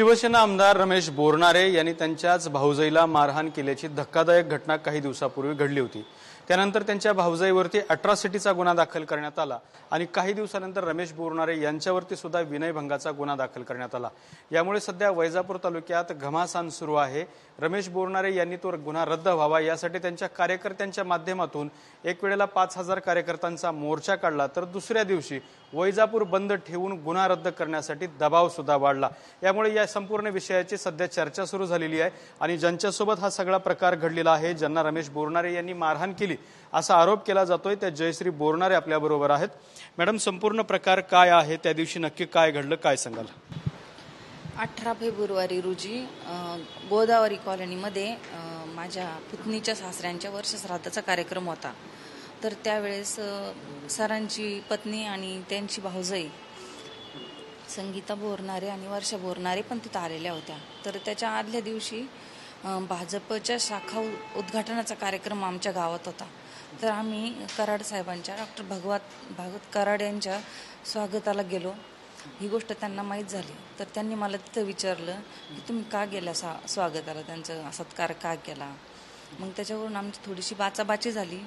शिवसेना आमदार रमेश बोरणारे यांनी त्यांच्याच भाऊजईला मारहाण केल्याची धक्कादायक घटना काही दिवसापूर्वी घडली होती त्यानंतर त्यांच्या भावजाईवरती अट्रॉसिटीचा गुन्हा दाखल करण्यात आला आणि काही दिवसानंतर रमेश बोरणारे यांच्यावरती सुद्धा विनयभंगाचा गुन्हा दाखल करण्यात आला यामुळे सध्या वैजापूर तालुक्यात घमासान सुरू आहे रमेश बोरणारे यांनी तो गुन्हा रद्द व्हावा यासाठी त्यांच्या कार्यकर्त्यांच्या माध्यमातून एक वेळेला पाच हजार कार्यकर्त्यांचा मोर्चा काढला तर दुसऱ्या दिवशी वैजापूर बंद ठेवून गुन्हा रद्द करण्यासाठी दबाव सुद्धा वाढला यामुळे या संपूर्ण विषयाची सध्या चर्चा सुरू झालेली आहे आणि ज्यांच्यासोबत हा सगळा प्रकार घडलेला आहे ज्यांना रमेश बोरणारे यांनी मारहाण केली असा आरोप केला जातोय त्या जयश्री बोरणारे आपल्याबरोबर आहेत मॅडम संपूर्ण प्रकार काय आहे त्या दिवशी नक्की काय घडलं काय सांगाल अठरा फेब्रुवारी रोजी गोदावरी कॉलनीमध्ये माझ्या पुतणीच्या सासऱ्यांच्या वर्षश्राद्धाचा कार्यक्रम होता तर त्यावेळेस सरांची पत्नी आणि त्यांची भाऊजाई संगीता बोरणारे आणि वर्षा बोरणारे पण तिथं आलेल्या होत्या तर त्याच्या आदल्या दिवशी भाजपच्या शाखा उद्घाटनाचा कार्यक्रम आमच्या गावात होता तर आम्ही कराड साहेबांच्या डॉक्टर भगवत भागवत कराड यांच्या स्वागताला गेलो ही गोष्ट त्यांना माहीत झाली तर त्यांनी मला तिथं विचारलं की तुम्ही का गेला सा स्वागताला त्यांचा सत्कार का केला मग त्याच्यावरून आमची थोडीशी बाचाबाची झाली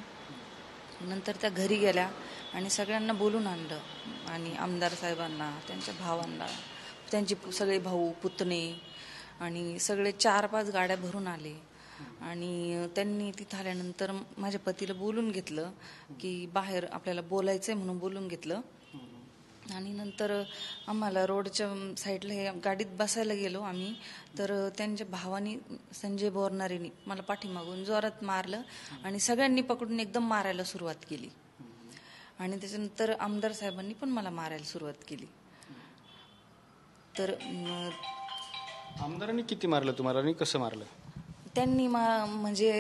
नंतर त्या घरी गेल्या आणि सगळ्यांना बोलून आणलं आणि आमदार साहेबांना त्यांच्या भावांना त्यांचे सगळे भाऊ पुतणे आणि सगळे चार पाच गाड्या भरून आले आणि त्यांनी तिथं आल्यानंतर माझ्या पतीला बोलून घेतलं की बाहेर आपल्याला बोलायचंय म्हणून बोलून घेतलं आणि नंतर आम्हाला रोडच्या साईडला हे गाडीत बसायला गेलो आम्ही तर त्यांच्या भावानी संजय बोरणारेनी मला पाठीमागून जोरात मारलं आणि सगळ्यांनी पकडून एकदम मारायला सुरुवात केली आणि त्याच्यानंतर आमदार साहेबांनी पण मला मारायला सुरुवात केली तर आमदारांनी किती मारलं तुम्हाला आणि कसं मारलं त्यांनी म्हणजे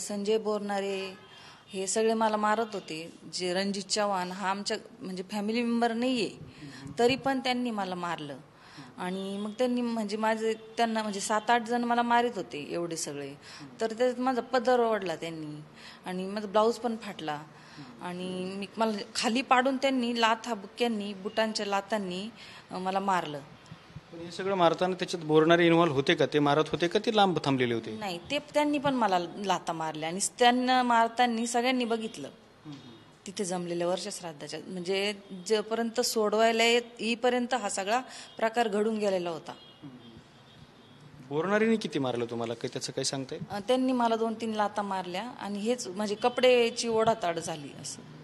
संजय बोरनारे हे सगळे मला मारत होते जे रणजित चव्हाण हा आमच्या म्हणजे फॅमिली मेंबर नाही आहे तरी पण त्यांनी मला मारलं आणि मग त्यांनी म्हणजे माझे त्यांना म्हणजे सात आठ जण मला मारित होते एवढे सगळे तर त्याच्यात माझा पदर ओढला त्यांनी आणि माझा ब्लाऊज पण फाटला आणि मी मला खाली पाडून त्यांनी लाथा बुक्क्यांनी बुटांच्या लातांनी मला मारलं हे सगळं मारताना त्याच्यात बोरणारे इन्व्हॉल्व्ह होते का ते मारत होते का ते लांब थांबलेले होते नाही ते त्यांनी पण मला लाता मारल्या आणि त्यांना मारताना सगळ्यांनी बघितलं तिथे जमलेल्या वर्ष श्राद्धाच्या म्हणजे जोपर्यंत सोडवायला येत येईपर्यंत हा सगळा प्रकार घडून गेलेला होता बोरणारीने किती मारलं तुम्हाला काही त्याचं काही सांगते त्यांनी मला दोन तीन लाता मारल्या आणि हेच म्हणजे कपडेची ओढाताड झाली असं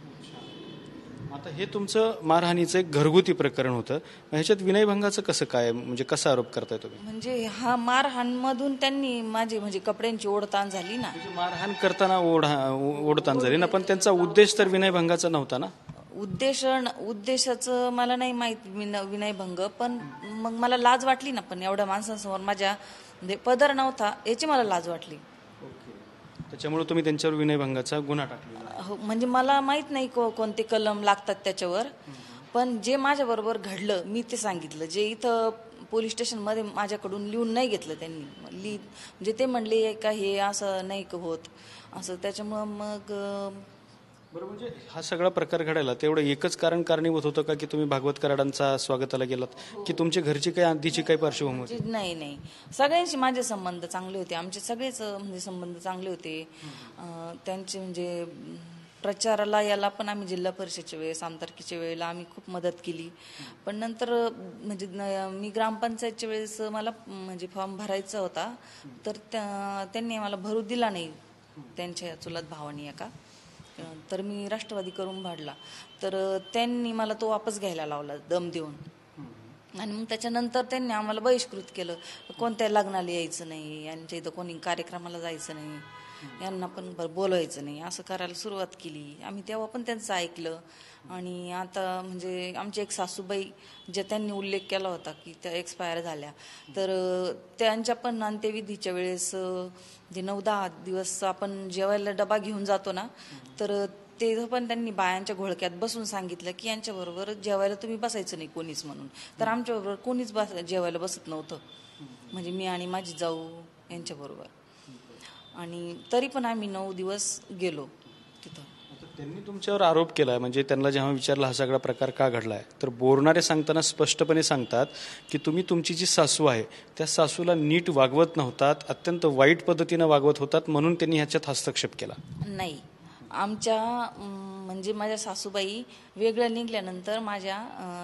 आता हे तुमचं मारहाणीचं एक घरगुती प्रकरण होतं ह्याच्यात विनयभंगाचं कसं काय म्हणजे कसा आरोप करताय तुम्ही म्हणजे हा मारहाणमधून त्यांनी माझी म्हणजे कपड्यांची ओढताण झाली ना म्हणजे मारहाण करताना ओढा ओढताण झाली ना पण त्यांचा उद्देश तर विनयभंगाचा नव्हता ना उद्देश उद्देशाचं मला नाही माहीत विनयभंग पण मग मला लाज वाटली ना पण एवढ्या माणसांसमोर माझ्या म्हणजे पदर नव्हता याची मला लाज वाटली त्याच्यामुळे तुम्ही त्यांच्यावर विनयभंगाचा गुन्हा टाकला हो म्हणजे मला माहीत नाही कोणते कलम लागतात त्याच्यावर पण जे माझ्याबरोबर घडलं मी ते सांगितलं जे इथं पोलीस स्टेशनमध्ये माझ्याकडून लिहून नाही घेतलं त्यांनी लिहि म्हणजे ते म्हणले का हे असं नाही होत असं त्याच्यामुळं मग बरोबर म्हणजे हा सगळा प्रकार घडायला तेवढं एकच कारण कारणीभूत होतं का की तुम्ही भागवत कराडांचा स्वागताला गेलात की हो. तुमच्या घरची काही आधीची काही पार्श्वभूमी नाही नाही सगळ्यांशी माझे संबंध चांगले होते आमचे सगळेच म्हणजे संबंध चांगले होते त्यांचे म्हणजे प्रचाराला याला पण आम्ही जिल्हा परिषदच्या वेळेस आमदारकीच्या वेळेला आम्ही खूप मदत केली पण नंतर म्हणजे मी ग्रामपंचायतच्या वेळेस मला म्हणजे फॉर्म भरायचा होता तर त्यांनी मला भरू दिला नाही त्यांच्या चुलात भावानी का तर मी राष्ट्रवादी करून भाडला तर त्यांनी मला तो वापस घ्यायला लावला दम देऊन आणि मग त्याच्यानंतर त्यांनी आम्हाला बहिष्कृत केलं कोणत्या लग्नाला यायचं नाही यांच्या इथं कोणी कार्यक्रमाला जायचं नाही यांना पण बोलवायचं नाही असं करायला सुरुवात केली आम्ही तेव्हा पण त्यांचं ऐकलं आणि आता म्हणजे आमचे एक सासूबाई जे त्यांनी उल्लेख केला होता की त्या एक्सपायर झाल्या तर त्यांच्या पण अंत्यविधीच्या वेळेस जे नऊ दहा दिवस आपण जेवायला डबा घेऊन जातो ना तर ते पण त्यांनी बायांच्या घोळक्यात बसून सांगितलं की यांच्याबरोबर जेवायला तुम्ही बसायचं नाही कोणीच म्हणून तर आमच्याबरोबर कोणीच बस जेवायला बसत नव्हतं म्हणजे मी आणि माझी जाऊ यांच्याबरोबर आणि तरी पण आम्ही नऊ दिवस गेलो तिथं त्यांनी तुमच्यावर आरोप केला म्हणजे त्यांना जेव्हा विचारला हा सगळा प्रकार का घडला आहे तर बोरणारे सांगताना स्पष्टपणे सांगतात की तुम्ही तुमची जी सासू आहे त्या सासूला नीट वागवत नव्हतात अत्यंत वाईट पद्धतीनं वागवत होतात म्हणून त्यांनी ह्याच्यात हस्तक्षेप केला नाही आमच्या म्हणजे माझ्या सासूबाई वेगळ्या निघल्यानंतर माझ्या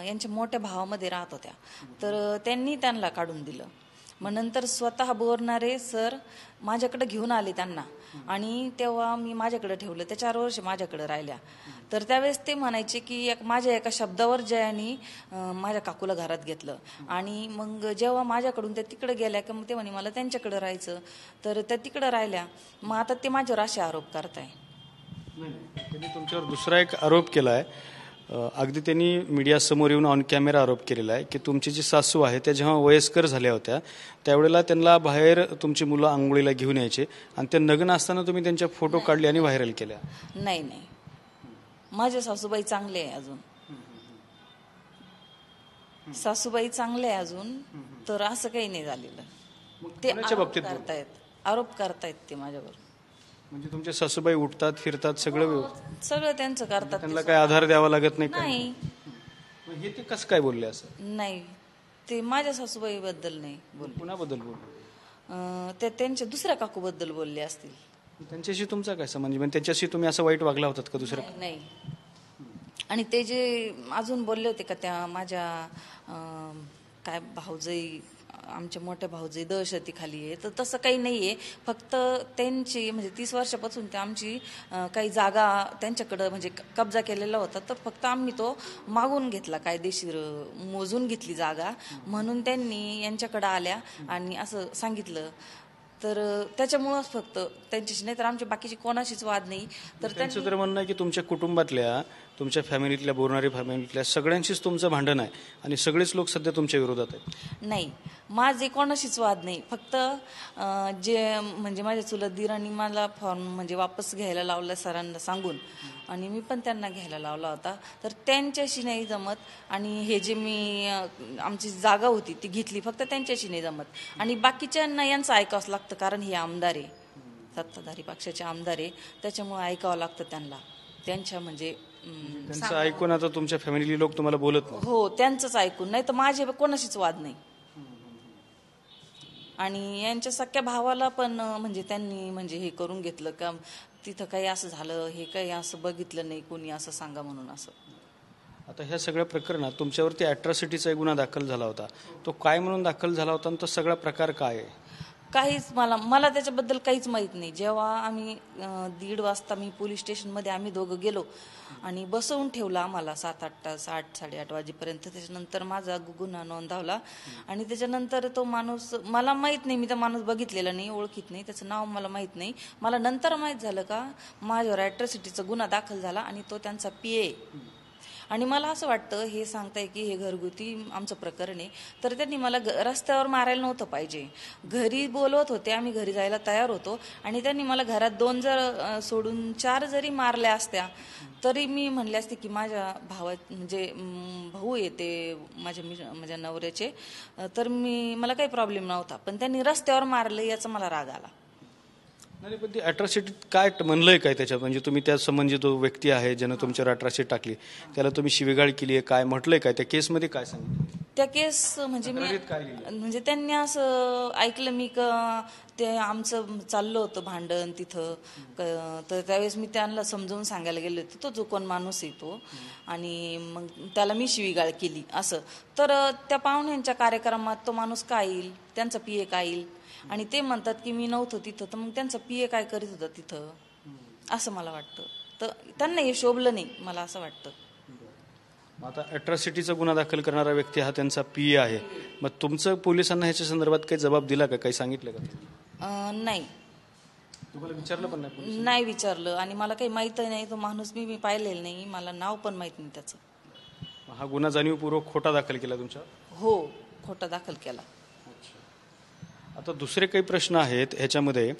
यांच्या मोठ्या भावामध्ये राहत होत्या तर त्यांनी त्यांना काढून दिलं मग नंतर स्वतः बोरणारे सर माझ्याकडे घेऊन आले त्यांना आणि तेव्हा मी माझ्याकडे ठेवलं त्या चार वर्ष माझ्याकडे राहिल्या तर त्यावेळेस ते म्हणायचे की एक माझ्या एका शब्दावर जयाने माझ्या काकूला घरात घेतलं आणि मग जेव्हा माझ्याकडून त्या तिकडे गेल्या की मग ते म्हणे मला त्यांच्याकडे राहायचं तर त्या तिकडे राहिल्या मग आता ते माझ्यावर असे आरोप करताय तुमच्यावर दुसरा एक आरोप केला अगदी त्यांनी मीडियासमोर येऊन ऑन कॅमेरा आरोप केलेला आहे की तुमची जी सासू आहे त्या जेव्हा वयस्कर झाल्या होत्या त्यावेळेला त्यांना बाहेर तुमची मुलं आंघोळीला घेऊन यायचे आणि त्या नग्न असताना तुम्ही त्यांच्या फोटो काढले आणि व्हायरल केल्या नाही नाही माझ्या सासूबाई चांगले आहे अजून सासूबाई चांगले आहे अजून तर असं काही नाही झालेलं ते आरोप करतायत आरोप करतायत ते माझ्यावर म्हणजे तुमचे सासूबाई उठतात फिरतात सगळं हो, सगळं त्यांचं म्हणजे करतात त्यांना काय आधार द्यावा लागत नाही नाही हे ते कसं काय बोलले असं नाही ते माझ्या सासूबाई बद्दल नाही बोल कुणाबद्दल बोल ते त्यांच्या दुसऱ्या काकू बद्दल बोलले असतील त्यांच्याशी तुमचा काय संबंध म्हणजे त्यांच्याशी तुम्ही असं वाईट वागला होतात का दुसऱ्या नाही आणि ते जे अजून बोलले होते का त्या माझ्या काय भाऊजी आमच्या मोठे भाऊजे दहशतीखाली आहे तर तसं काही नाही आहे फक्त त्यांची म्हणजे तीस वर्षापासून ते आमची काही जागा त्यांच्याकडं म्हणजे कब्जा केलेला होता तर फक्त आम्ही तो मागून घेतला कायदेशीर मोजून घेतली जागा म्हणून त्यांनी यांच्याकडं आल्या आणि असं सांगितलं तर त्याच्यामुळंच फक्त त्यांच्याशी नाही तर आमच्या बाकीची कोणाशीच वाद नाही तर त्यांचं तर म्हणणं आहे की तुमच्या कुटुंबातल्या तुमच्या फॅमिलीतल्या बोरणारी फॅमिलीतल्या सगळ्यांशीच तुमचं भांडण आहे आणि सगळेच लोक सध्या तुमच्या विरोधात आहेत नाही माझे कोणाशीच वाद नाही फक्त जे म्हणजे माझ्या चुलत आणि मला फॉर्म म्हणजे वापस घ्यायला लावला सरांना सांगून आणि मी पण त्यांना घ्यायला लावला होता तर त्यांच्याशी नाही जमत आणि हे जे मी आमची जागा होती ती घेतली फक्त त्यांच्याशी नाही जमत आणि बाकीच्यांना यांचं ऐकावंच लागतं कारण हे आमदार आहे सत्ताधारी पक्षाचे आमदार आहे त्याच्यामुळे ऐकावं लागतं त्यांना त्यांच्या म्हणजे त्यांचं ऐकून आता तुमच्या फॅमिली लोक तुम्हाला बोलत हो त्यांचंच ऐकून नाही तर माझे कोणाशीच वाद नाही आणि यांच्या सख्या भावाला पण म्हणजे त्यांनी म्हणजे हे करून घेतलं का तिथं काही असं झालं हे काही असं बघितलं नाही कोणी असं सांगा म्हणून असं आता ह्या सगळ्या प्रकरणात तुमच्यावरती अॅट्रॉसिटीचा गुन्हा दाखल झाला होता तो काय म्हणून दाखल झाला होता आणि तो सगळा प्रकार काय आहे काहीच मला मला त्याच्याबद्दल काहीच माहीत नाही जेव्हा आम्ही दीड वाजता मी पोलीस स्टेशनमध्ये आम्ही दोघं गेलो आणि बसवून ठेवला आम्हाला सात आठ तास आठ साडेआठ वाजेपर्यंत त्याच्यानंतर माझा गुन्हा नोंदवला आणि त्याच्यानंतर तो माणूस मला माहीत नाही मी तो माणूस बघितलेला नाही ओळखीत नाही त्याचं नाव मला माहीत नाही मला नंतर माहीत झालं का माझ्यावर ॲट्रॉसिटीचा गुन्हा दाखल झाला आणि तो त्यांचा पी ए आणि मला असं वाटतं हे सांगताय की हे घरगुती आमचं प्रकरण आहे तर त्यांनी मला रस्त्यावर मारायला नव्हतं पाहिजे घरी बोलवत होते आम्ही घरी जायला तयार होतो आणि त्यांनी मला घरात दोन जर सोडून चार जरी मारल्या असत्या तरी मी म्हणले असते की माझ्या भावा म्हणजे भाऊ येते माझ्या माझ्या नवऱ्याचे तर मी मला काही प्रॉब्लेम नव्हता पण त्यांनी रस्त्यावर मारलं याचा मला राग आला नाही पण ती काय म्हणलंय काय त्याच्यात म्हणजे तुम्ही त्या संबंधी जो व्यक्ती आहे ज्यानं तुमच्यावर अॅट्रॉसिटी टाकली त्याला तुम्ही शिवीगाळ केली आहे काय म्हटलंय काय त्या केसमध्ये काय सांगितलं त्या केस म्हणजे मी म्हणजे त्यांनी असं ऐकलं मी का ते आमचं चाललं होतं भांडण तिथं तर त्यावेळेस मी त्यांना समजावून सांगायला गेले होते तो जो कोण माणूस येतो आणि मग त्याला मी शिवीगाळ केली असं तर त्या पाहुण्यांच्या कार्यक्रमात तो माणूस काय येईल त्यांचा पी काय येईल आणि ते म्हणतात की मी नव्हतो तिथं तर मग त्यांचं पी ए काय करीत होता तिथं असं मला वाटतं तर त्यांना हे शोभलं नाही मला असं वाटतं आता अट्रॉसिटीचा गुन्हा दाखल करणारा व्यक्ती हा त्यांचा पी ए आहे मग तुमचं पोलिसांना ह्याच्या संदर्भात काही जबाब दिला का काही सांगितलं का नाही तुम्हाला विचारलं पण नाही नाही विचारलं आणि मला काही माहित नाही तो माणूस मी मी पाहिलेला नाही मला नाव पण माहित नाही त्याचं हा गुन्हा जाणीवपूर्वक खोटा दाखल केला तुमच्या हो खोटा दाखल केला आता दुसरे काही प्रश्न आहेत ह्याच्यामध्ये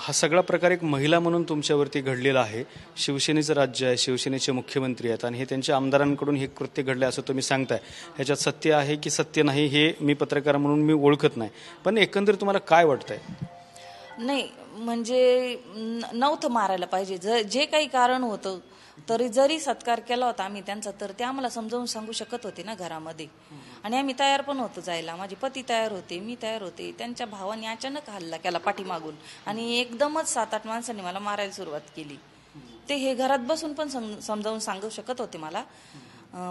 हा सगळा प्रकार एक महिला म्हणून तुमच्यावरती घडलेला आहे शिवसेनेचं राज्य आहे शिवसेनेचे मुख्यमंत्री आहेत आणि हे त्यांच्या आमदारांकडून हे कृत्य घडलं असं तुम्ही सांगताय ह्याच्यात सत्य आहे की सत्य नाही हे मी पत्रकार म्हणून मी ओळखत नाही पण एकंदर तुम्हाला काय वाटतंय नाही म्हणजे नव्हतं मारायला पाहिजे ज जे काही कारण होतं तरी जरी सत्कार केला होता आम्ही त्यांचा तर ते आम्हाला समजावून सांगू शकत होते ना घरामध्ये आणि आम्ही तयार पण होतो जायला माझे पती तयार होते मी तयार होते त्यांच्या भावाने अचानक हल्ला केला पाठीमागून आणि एकदमच सात आठ माणसांनी मला मारायला सुरुवात केली ते हे घरात बसून पण समजावून सांगू शकत होते मला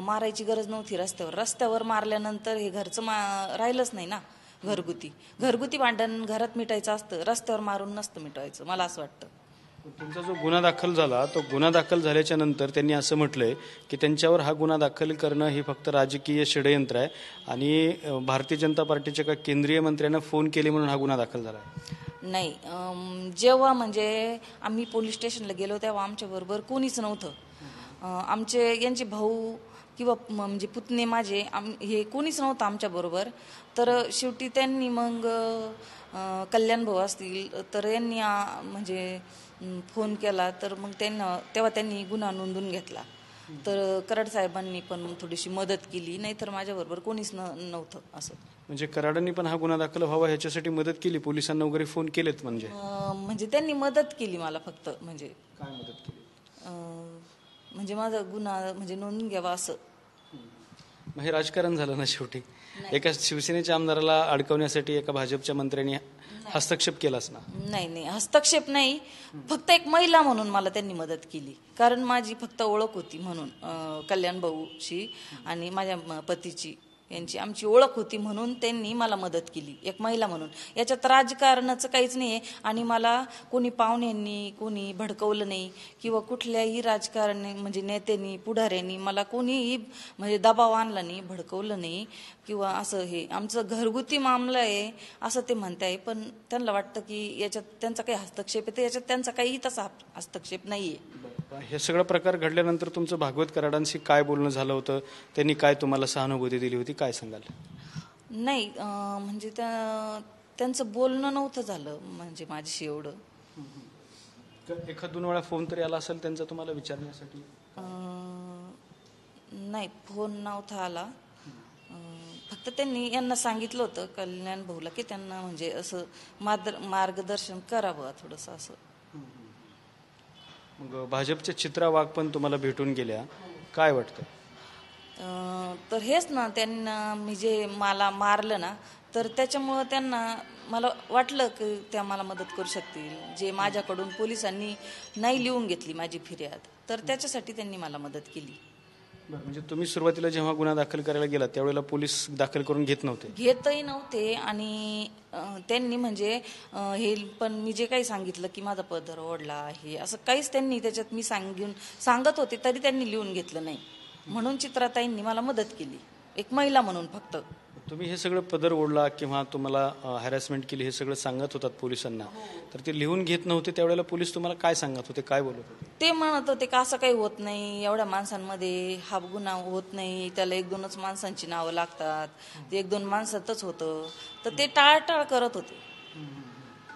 मारायची गरज नव्हती रस्त्यावर रस्त्यावर मारल्यानंतर हे घरचं मा राहिलंच नाही ना घरगुती घरगुती भांडण घरात मिटायचं असतं रस्त्यावर मारून नसतं मिटवायचं मला असं वाटतं तुमचा जो गुन्हा दाखल झाला तो गुन्हा दाखल झाल्याच्या नंतर त्यांनी असं म्हटलंय की त्यांच्यावर हा गुन्हा दाखल करणं हे फक्त राजकीय षडयंत्र आहे आणि भारतीय जनता पार्टीच्या का केंद्रीय मंत्र्यांना फोन केले म्हणून हा गुन्हा दाखल झाला नाही जेव्हा म्हणजे आम्ही पोलीस स्टेशनला गेलो तेव्हा आमच्याबरोबर कोणीच नव्हतं आमचे यांचे भाऊ किंवा म्हणजे पुतणे माझे आम हे कोणीच नव्हतं आमच्याबरोबर तर शेवटी त्यांनी मग कल्याण भाऊ असतील तर यांनी म्हणजे फोन केला तर मग त्यांना तेव्हा त्यांनी गुन्हा नोंदून घेतला तर कराड साहेबांनी पण थोडीशी मदत केली नाहीतर माझ्याबरोबर कोणीच नव्हतं असं म्हणजे कराडांनी पण हा गुन्हा दाखल व्हावा ह्याच्यासाठी मदत केली पोलिसांना वगैरे फोन केलेत म्हणजे म्हणजे त्यांनी मदत केली मला फक्त म्हणजे काय मदत केली म्हणजे माझा गुन्हा म्हणजे नोंदून घ्यावा असं हे राजकारण झालं ना शेवटी एका शिवसेनेच्या आमदाराला अडकवण्यासाठी एका भाजपच्या मंत्र्यांनी हस्तक्षेप केलाच ना नाही नाही हस्तक्षेप नाही फक्त एक महिला म्हणून मला त्यांनी मदत केली कारण माझी फक्त ओळख होती म्हणून कल्याण भाऊची आणि माझ्या पतीची यांची आमची ओळख होती म्हणून त्यांनी मला मदत केली एक महिला म्हणून याच्यात राजकारणाचं काहीच नाही आहे आणि मला कोणी पाहुण्यांनी कोणी भडकवलं नाही किंवा कुठल्याही राजकारण म्हणजे नेत्यांनी पुढाऱ्यांनी मला कोणीही म्हणजे दबाव आणला नाही भडकवलं नाही किंवा असं हे आमचं घरगुती मामलं आहे असं ते म्हणताय पण त्यांना वाटतं की याच्यात त्यांचा काही हस्तक्षेप आहे तर याच्यात त्यांचा काही तसा हस्तक्षेप नाही आहे हे सगळं प्रकार घडल्यानंतर तुमचं भागवत कराडांशी काय बोलणं झालं होतं त्यांनी काय तुम्हाला सहानुभूती दिली होती काय सांगाल नाही म्हणजे त्या त्यांचं बोलणं नव्हतं झालं म्हणजे माझ्याशी एवढं एखाद दोन वेळा फोन तरी आला असेल त्यांचा तुम्हाला विचारण्यासाठी नाही फोन नव्हता आला फक्त त्यांनी यांना सांगितलं होतं कल्याण भाऊला की त्यांना म्हणजे असं मार्गदर्शन करावं थोडंसं असं मग भाजपच्या चित्रा वाघ पण तुम्हाला भेटून गेल्या काय वाटतं तर हेच ना त्यांना मी जे मला मारलं ना तर त्याच्यामुळं त्यांना मला वाटलं की त्या मला मदत करू शकतील जे माझ्याकडून पोलिसांनी नाही लिहून घेतली माझी फिर्याद तर त्याच्यासाठी त्यांनी मला मदत केली म्हणजे तुम्ही सुरुवातीला जेव्हा गुन्हा दाखल करायला गेला त्यावेळेला पोलीस दाखल करून घेत नव्हते घेतही नव्हते आणि त्यांनी म्हणजे हे पण मी जे काही सांगितलं की माझा पदर ओढला आहे असं काहीच त्यांनी त्याच्यात मी सांगून सांगत होते तरी त्यांनी लिहून घेतलं नाही म्हणून चित्राताईंनी मला मदत केली एक महिला म्हणून फक्त तुम्ही हे सगळं पदर ओढला किंवा तुम्हाला हॅरॅसमेंट केली हे सगळं सांगत होतात पोलिसांना हो. तर ते लिहून घेत नव्हते त्यावेळेला पोलीस तुम्हाला काय सांगत होते काय बोलत होते ते म्हणत होते का असं काही होत नाही एवढ्या माणसांमध्ये हा गुन्हा होत नाही त्याला एक दोनच माणसांची नावं लागतात हो. ते एक दोन माणसातच होतं तर ते टाळटाळ करत होते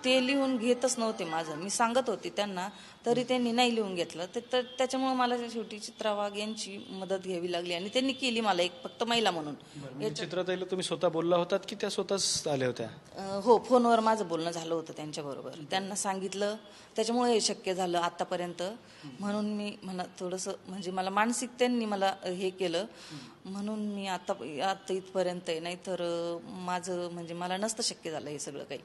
ते लिहून घेतच नव्हते माझं मी सांगत होते त्यांना तरी त्यांनी नाही लिहून घेतलं तर त्याच्यामुळे मला शेवटी चित्रावाग यांची मदत घ्यावी लागली आणि त्यांनी केली मला एक फक्त महिला म्हणून म्हणजे तुम्ही स्वतः बोलला होता की त्या स्वतःच आल्या होत्या हो फोनवर माझं बोलणं झालं होतं त्यांच्याबरोबर त्यांना सांगितलं त्याच्यामुळे हे शक्य झालं आतापर्यंत म्हणून मी म्हणा थोडस म्हणजे मला मानसिक त्यांनी मला हे केलं म्हणून मी आता आता इथपर्यंत नाही तर माझं म्हणजे मला नसतं शक्य झालं हे सगळं काही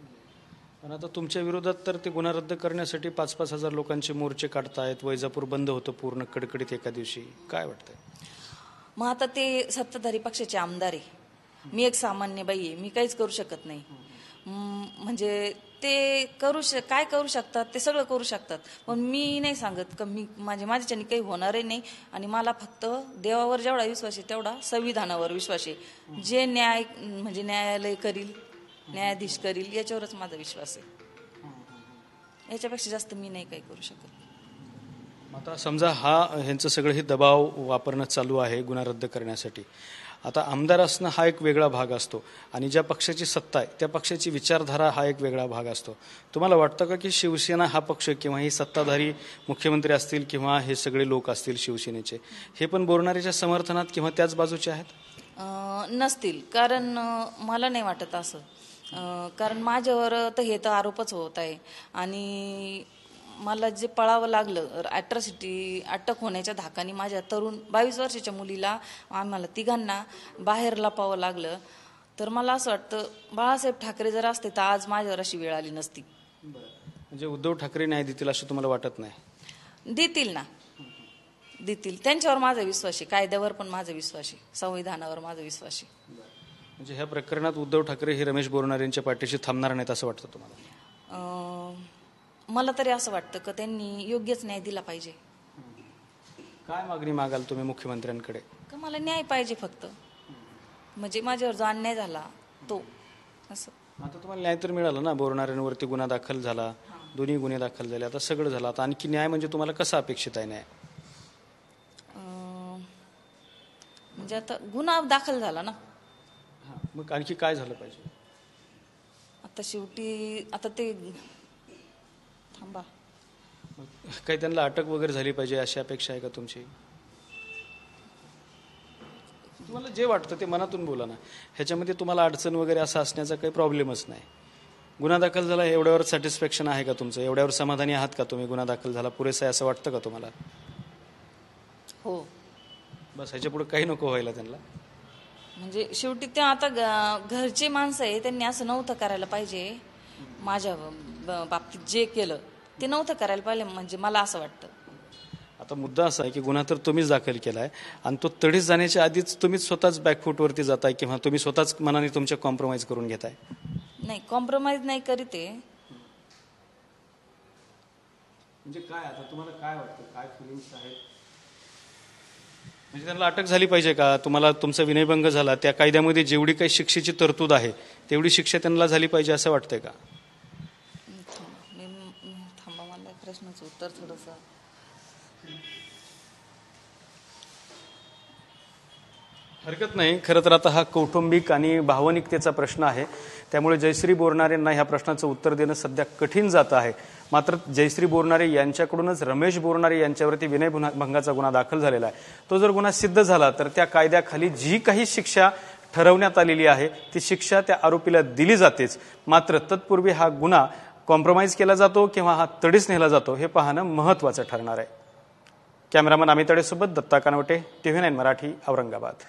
पण आता तुमच्या विरोधात तर ते गुन्हा रद्द करण्यासाठी पाच पाच हजार लोकांचे मोर्चे काढतायत वैजापूर बंद होतं पूर्ण कडकडीत एका दिवशी काय वाटतंय मग आता ते सत्ताधारी पक्षाचे आमदार आहे मी एक सामान्य बाई आहे मी काहीच करू शकत नाही म्हणजे ते करू काय करू शकतात ते सगळं करू शकतात पण मी नाही सांगत का मी माझ्या माझ्याच्यानी काही होणारही नाही आणि मला फक्त देवावर जेवढा विश्वास आहे तेवढा संविधानावर विश्वास आहे जे न्याय म्हणजे न्यायालय करील न्यायाधीश करील याच्यावरच माझा विश्वास आहे याच्यापेक्षा जास्त मी नाही काही करू शकत आता समजा हा ह्यांचं सगळं हे दबाव वापरणं चालू आहे गुन्हा रद्द करण्यासाठी आता आमदार असणं हा एक वेगळा भाग असतो आणि ज्या पक्षाची सत्ता आहे त्या पक्षाची विचारधारा हा एक वेगळा भाग असतो तुम्हाला वाटतं का की शिवसेना हा पक्ष किंवा ही सत्ताधारी मुख्यमंत्री असतील किंवा हे सगळे लोक असतील शिवसेनेचे हे पण बोरणाऱ्याच्या समर्थनात किंवा त्याच बाजूचे आहेत नसतील कारण मला नाही वाटत असं कारण माझ्यावर तर हे तर आरोपच होत आहे आणि मला जे पळावं लागलं ॲट्रॉसिटी अटक होण्याच्या धाकाने माझ्या तरुण बावीस वर्षाच्या मुलीला आम्हाला तिघांना बाहेर लपावं लागलं तर मला असं वाटतं बाळासाहेब ठाकरे जर असते तर आज माझ्यावर अशी वेळ आली नसती म्हणजे उद्धव ठाकरे नाही देतील असं तुम्हाला वाटत नाही देतील ना देतील त्यांच्यावर माझा विश्वास आहे कायद्यावर पण माझा विश्वास आहे संविधानावर माझा विश्वास आहे म्हणजे ह्या प्रकरणात उद्धव ठाकरे हे रमेश बोरणार यांच्या पाठीशी थांबणार नाहीत असं वाटतं तुम्हाला मला तरी असं वाटतं का त्यांनी योग्यच न्याय दिला पाहिजे काय मागणी मागाल तुम्ही मुख्यमंत्र्यांकडे का मला न्याय पाहिजे फक्त म्हणजे माझ्यावर जो अन्याय झाला तो असं आता तुम्हाला न्याय तर मिळाला ना बोरणाऱ्यांवरती गुन्हा दाखल झाला दोन्ही गुन्हे दाखल झाले आता सगळं झालं आता आणखी न्याय म्हणजे तुम्हाला कसा अपेक्षित आहे न्याय म्हणजे आता गुन्हा दाखल झाला ना मग आणखी काय झालं पाहिजे आता शेवटी आता ते थांबा काही त्यांना अटक वगैरे झाली पाहिजे अशी अपेक्षा आहे का तुमची तुम्हाला जे वाटतं ते मनातून बोला ना ह्याच्यामध्ये तुम्हाला अडचण वगैरे असं असण्याचा काही प्रॉब्लेमच नाही गुन्हा दाखल झाला एवढ्यावर सॅटिस्फॅक्शन आहे का तुमचं एवढ्यावर समाधानी आहात का तुम्ही गुन्हा दाखल झाला पुरेसा आहे असं वाटतं का तुम्हाला हो बस ह्याच्या पुढे काही नको व्हायला त्यांना म्हणजे शेवटी ते आता घरचे माणसं आहे त्यांनी असं नव्हतं करायला पाहिजे माझ्या बाबतीत जे केलं ते नव्हतं करायला पाहिजे म्हणजे मला असं वाटतं आता मुद्दा असा आहे की गुन्हा तर तुम्हीच दाखल केला आहे आणि तो तडीस जाण्याच्या आधीच तुम्हीच स्वतःच बॅकफूटवरती जाताय किंवा तुम्ही स्वतःच मनाने तुमच्या कॉम्प्रोमाइज करून घेताय नाही कॉम्प्रोमाइज नाही करीत म्हणजे काय आता तुम्हाला काय वाटतं काय फिलिंग्स आहेत म्हणजे त्यांना अटक झाली पाहिजे का तुम्हाला तुमचा विनयभंग झाला त्या कायद्यामध्ये जेवढी काही शिक्षेची तरतूद आहे तेवढी शिक्षा त्यांना झाली पाहिजे असं वाटतंय का प्रश्नाचं उत्तर थोडंसं हरकत नाही खरं तर आता हा कौटुंबिक आणि भावनिकतेचा प्रश्न आहे त्यामुळे जयश्री बोरणारेंना ह्या प्रश्नाचं उत्तर देणं सध्या कठीण जात आहे मात्र जयश्री बोरणारे यांच्याकडूनच रमेश बोरणारे यांच्यावरती विनय भंगाचा गुन्हा दाखल झालेला आहे तो जर गुन्हा सिद्ध झाला तर त्या कायद्याखाली जी काही शिक्षा ठरवण्यात आलेली आहे ती शिक्षा त्या आरोपीला दिली जातेच मात्र तत्पूर्वी हा गुन्हा कॉम्प्रोमाइज केला जातो किंवा हा तडीस नेला जातो हे पाहणं महत्वाचं ठरणार आहे कॅमेरामन अमितडेसोबत दत्ता कानवटे टीव्ही नाईन मराठी औरंगाबाद